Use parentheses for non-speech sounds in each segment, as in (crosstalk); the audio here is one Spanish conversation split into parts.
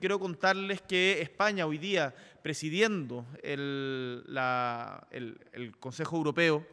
Quiero contarles que España hoy día, presidiendo el, Consejo Europeo,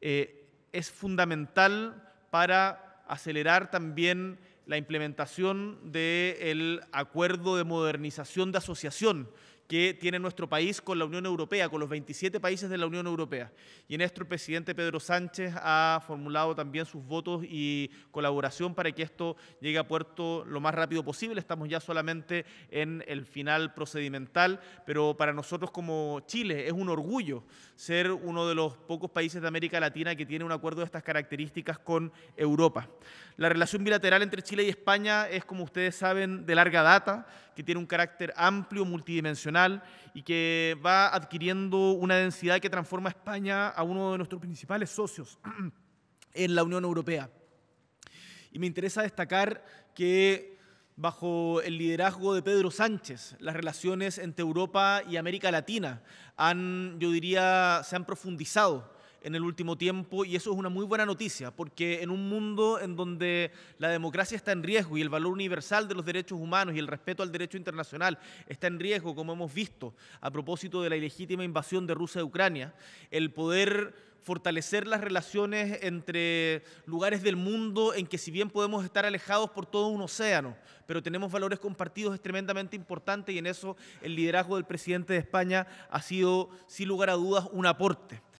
eh, es fundamental para acelerar también la implementación del acuerdo de modernización de asociación que tiene nuestro país con la Unión Europea, con los 27 países de la Unión Europea. Y en esto el presidente Pedro Sánchez ha formulado también sus votos y colaboración para que esto llegue a puerto lo más rápido posible. Estamos ya solamente en el final procedimental, pero para nosotros como Chile es un orgullo ser uno de los pocos países de América Latina que tiene un acuerdo de estas características con Europa. La relación bilateral entre Chile y España es, como ustedes saben, de larga data, que tiene un carácter amplio, multidimensional y que va adquiriendo una densidad que transforma a España a uno de nuestros principales socios (clears throat) en la Unión Europea. Y me interesa destacar que bajo el liderazgo de Pedro Sánchez, las relaciones entre Europa y América Latina han, yo diría, se han profundizado en el último tiempo y eso es una muy buena noticia, porque en un mundo en donde la democracia está en riesgo y el valor universal de los derechos humanos y el respeto al derecho internacional está en riesgo, como hemos visto a propósito de la ilegítima invasión de Rusia a Ucrania, el poder fortalecer las relaciones entre lugares del mundo en que si bien podemos estar alejados por todo un océano, pero tenemos valores compartidos es tremendamente importante y en eso el liderazgo del presidente de España ha sido, sin lugar a dudas, un aporte.